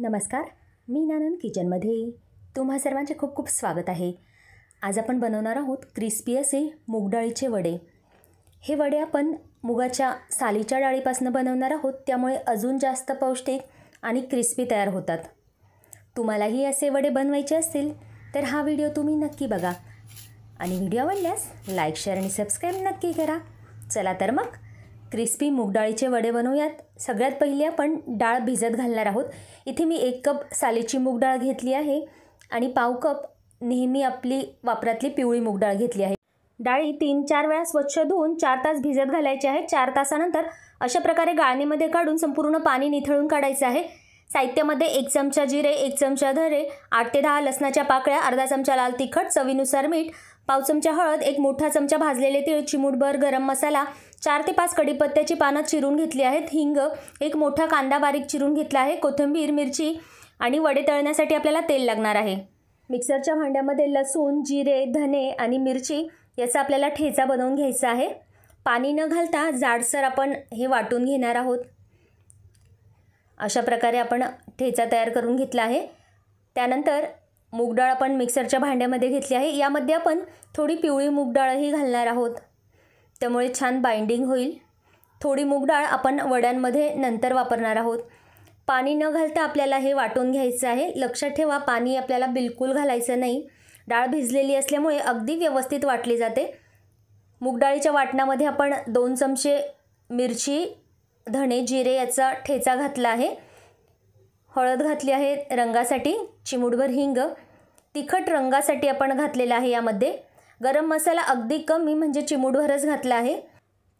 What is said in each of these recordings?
नमस्कार मी नानन किचनमध्ये तुम्हा सर्वांचे खूप खूप स्वागत आहे आज आपण बनवणार आहोत क्रिस्पी असे मूगडाळीचे वडे हे वडे आपण मुगाच्या सालीच्या डाळीपासून बनवणार आहोत त्यामुळे अजून जास्त पौष्टिक आणि क्रिस्पी तयार होतात तुम्हालाही असे वडे बनवायचे असतील तर हा व्हिडिओ तुम्ही नक्की बघा आणि व्हिडिओ आवडल्यास लाईक शेअर आणि सबस्क्राईब नक्की करा चला तर मग क्रिस्पी मूगडाळीचे वडे बनवूयात सगळ्यात पहिली आपण डाळ भिजत घालणार आहोत इथे मी एक कप सालीची मूगडाळ घेतली आहे आणि पाव कप नेहमी आपली वापरातली पिवळी मूगडाळ घेतली आहे डाळी तीन चार वेळा स्वच्छ धुवून चार तास भिजत घालायची आहे चार तासानंतर अशा प्रकारे गाळणीमध्ये काढून संपूर्ण पाणी निथळून काढायचं आहे साहित्यामध्ये एक चमचा जिरे एक चमचा धरे आठ ते दहा लसणाच्या पाकळ्या अर्धा चमचा लाल तिखट चवीनुसार मीठ पाव चमचा हळद एक मोठा चमचा भाजलेले तीळ चिमूटभर गरम मसाला चार ते पाच कडीपत्त्याची पानं चिरून घेतली आहेत हिंग एक मोठा कांदा बारीक चिरून घेतला आहे कोथिंबीर मिरची आणि वडे तळण्यासाठी आपल्याला तेल लागणार आहे मिक्सरच्या भांड्यामध्ये लसूण जिरे धने आणि मिरची याचा आपल्याला ठेचा बनवून घ्यायचा आहे पाणी न घालता जाडसर आपण हे वाटून घेणार आहोत अशा प्रकारे आपण ठेचा तयार करून घेतला आहे त्यानंतर मुगडाळ आपण मिक्सरच्या भांड्यामध्ये घेतली आहे यामध्ये आपण थोडी पिवळी मूगडाळही घालणार आहोत त्यामुळे छान बाइंडिंग होईल थोडी मूगडाळ आपण वड्यांमध्ये नंतर वापरणार आहोत पाणी न घालता आपल्याला हे वाटून घ्यायचं आहे लक्षात ठेवा पाणी आपल्याला बिलकुल घालायचं नाही डाळ भिजलेली असल्यामुळे अगदी व्यवस्थित वाटली जाते मुगडाळीच्या वाटणामध्ये आपण दोन चमचे मिरची धणे जिरे याचा ठेचा घातला आहे हळद घातली आहे रंगासाठी चिमुडभर हिंग तिखट रंगासाठी आपण घातलेलं आहे यामध्ये गरम मसाला अगदी कमी म्हणजे चिमुडभरच घातला आहे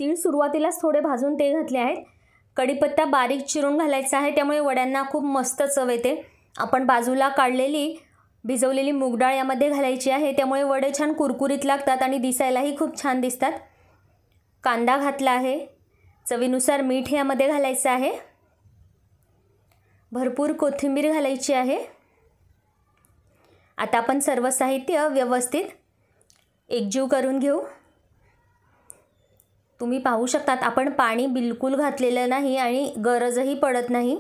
तीळ सुरुवातीलाच थोडे भाजून ते घातले आहेत कढीपत्ता बारीक चिरून घालायचा आहे त्यामुळे वड्यांना खूप मस्त चव येते आपण बाजूला काढलेली भिजवलेली मुगडाळ यामध्ये घालायची आहे त्यामुळे वडे छान कुरकुरीत लागतात आणि दिसायलाही खूप छान दिसतात कांदा घातला आहे चवीनुसार मीठ यामध्ये घालायचं आहे भरपूर कोथिंबीर घालायची आहे आता आपण सर्व साहित्य व्यवस्थित एकजीव करून घेऊ तुम्ही पाहू शकतात आपण पाणी बिलकुल घातलेलं नाही आणि गरजही पडत नाही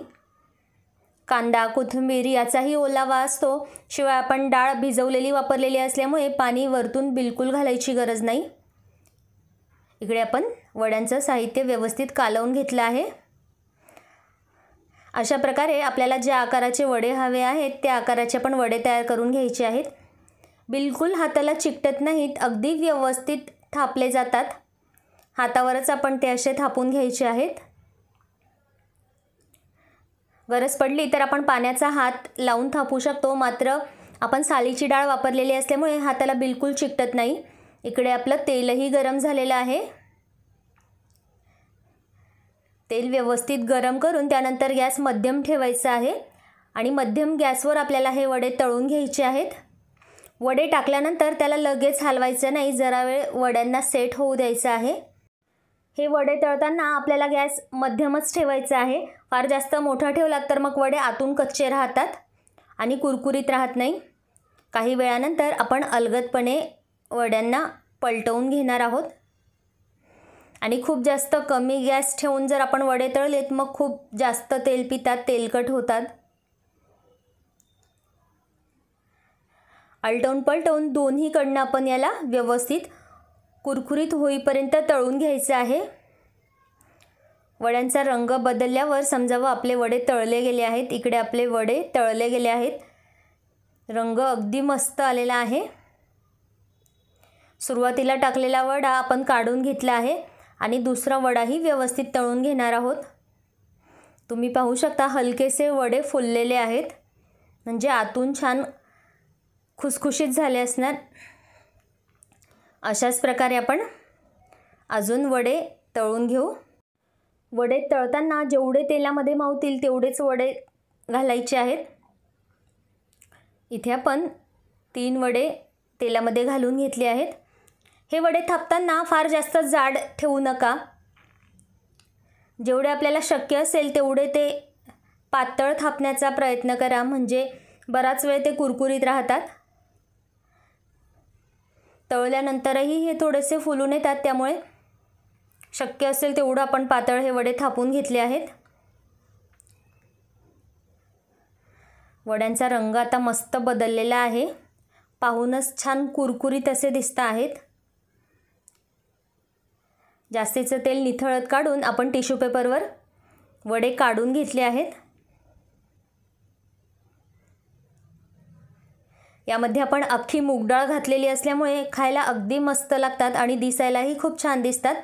कांदा कोथिंबीर याचाही ओलावा असतो शिवाय आपण डाळ भिजवलेली वापरलेली असल्यामुळे पाणी वरतून बिलकुल घालायची गरज नाही इकडे आपण वड्यांचं साहित्य व्यवस्थित कालवून घेतलं आहे अशा प्रकारे आपल्याला ज्या आकाराचे वडे हवे आहेत त्या आकाराचे पण वडे तयार करून घ्यायचे आहेत बिलकुल हाताला चिकटत नाहीत अगदी व्यवस्थित थापले जातात हातावरच आपण ते असे थापून घ्यायचे आहेत गरज पडली तर आपण पाण्याचा हात लावून थापू शकतो मात्र आपण सालीची डाळ वापरलेली असल्यामुळे हाताला बिलकुल चिकटत नाही इकडे आपलं तेलही गरम झालेलं आहे तेल व्यवस्थित गरम करून त्यानंतर गॅस मध्यम ठेवायचा आहे आणि मध्यम गॅसवर आपल्याला हे वडे तळून घ्यायचे आहेत वडे टाकल्यानंतर त्याला लगेच हलवायचं नाही जरा वेळ वड्यांना सेट होऊ द्यायचं आहे हे वडे तळताना आपल्याला गॅस मध्यमच ठेवायचा आहे फार जास्त मोठा ठेवलात तर मग वडे आतून कच्चे राहतात आणि कुरकुरीत राहत नाही काही वेळानंतर आपण अलगदपणे वड्यांना पलटवून घेणार आहोत आणि खूप जास्त कमी गॅस ठेवून जर आपण वडे तळलेत मग खूप जास्त तेल पितात तेलकट होतात आलटवून पलटवून दोन्हीकडनं आपण याला व्यवस्थित कुरकुरीत होईपर्यंत तळून घ्यायचं आहे वड्यांचा रंग बदलल्यावर समजावं आपले वडे तळले गेले आहेत इकडे आपले वडे तळले गेले आहेत रंग अगदी मस्त आलेला आहे सुरुवातीला टाकलेला वडा आपण काढून घेतला आहे आणि दुसरा वडाही व्यवस्थित तळून घेणार आहोत तुम्ही पाहू शकता हलकेसे वडे फुललेले आहेत म्हणजे आतून छान खुसखुशीत झाले असणार अशाच प्रकारे आपण अजून वडे तळून घेऊ वडे तळताना जेवढे तेलामध्ये मावतील तेवढेच वडे घालायचे आहेत इथे आपण तीन वडे तेलामध्ये घालून घेतले आहेत हे वडे थापताना फार जास्त जाड ठेवू नका जेवढे आपल्याला शक्य असेल तेवढे ते पातळ थापण्याचा प्रयत्न करा म्हणजे बराच वेळ ते कुरकुरीत राहतात तळल्यानंतरही हे थोडेसे फुलून येतात त्यामुळे शक्य असेल तेवढं आपण पातळ हे वडे थापून घेतले आहेत वड्यांचा रंग आता मस्त बदललेला आहे पाहूनच छान कुरकुरीत असे दिसत आहेत जास्तीचं तेल निथळत काढून आपण टिश्यू पेपरवर वडे काढून घेतले आहेत यामध्ये आपण अख्खी मूगडाळ घातलेली असल्यामुळे खायला अगदी मस्त लागतात आणि दिसायलाही खूप छान दिसतात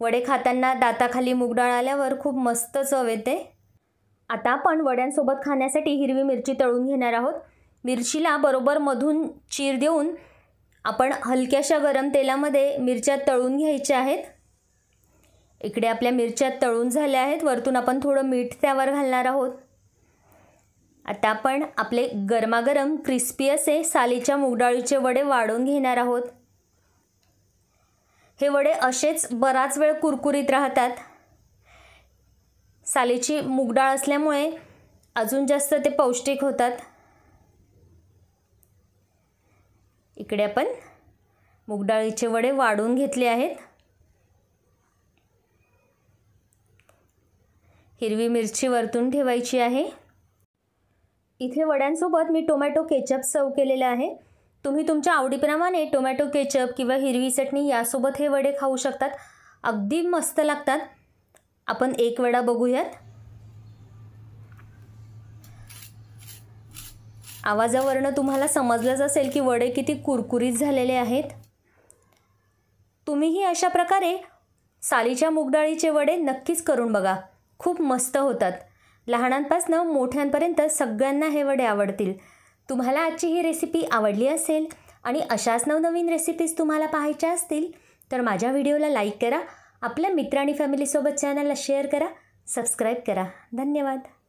वडे खाताना दाताखाली मूगडाळ आल्यावर खूप मस्त चव येते आता आपण वड्यांसोबत खाण्यासाठी हिरवी मिरची तळून घेणार आहोत मिरचीला बरोबर मधून चीर देऊन आपण हलक्याशा गरम तेलामध्ये मिरच्या तळून घ्यायच्या आहेत इकडे आपल्या मिरच्या तळून झाल्या आहेत वरतून आपण थोडं मीठ त्यावर घालणार आहोत आता आपण आपले गरमागरम क्रिस्पी असे सालीच्या मुगडाळीचे वडे वाढून घेणार आहोत हे वडे असेच बराच वेळ कुरकुरीत राहतात सालीची मुगडाळ असल्यामुळे अजून जास्त ते पौष्टिक होतात इकडे आपण मुगडाळीचे वडे वाढून घेतले आहेत हिरवी मिरची वरतून ठेवायची आहे इथे वड्यांसोबत मी टोमॅटो केचप सर्व केलेलं आहे तुम्ही तुमच्या आवडीप्रमाणे टोमॅटो केचप किंवा हिरवी चटणी यासोबत हे वडे खाऊ शकतात अगदी मस्त लागतात आपण एक वडा बघूयात आवाजावरनं तुम्हाला समजलंच असेल की वडे किती कुरकुरीत झालेले आहेत तुम्हीही अशा प्रकारे सालीच्या मुगडाळीचे वडे नक्कीच करून बघा खूप मस्त होतात लहानांपासनं मोठ्यांपर्यंत सगळ्यांना हे वडे आवडतील तुम्हाला आजची ही रेसिपी आवडली असेल आणि अशाच नवनवीन रेसिपीज तुम्हाला पाहायच्या असतील तर माझ्या व्हिडिओला लाईक करा आपल्या मित्र आणि फॅमिलीसोबत चॅनलला शेअर करा सबस्क्राईब करा धन्यवाद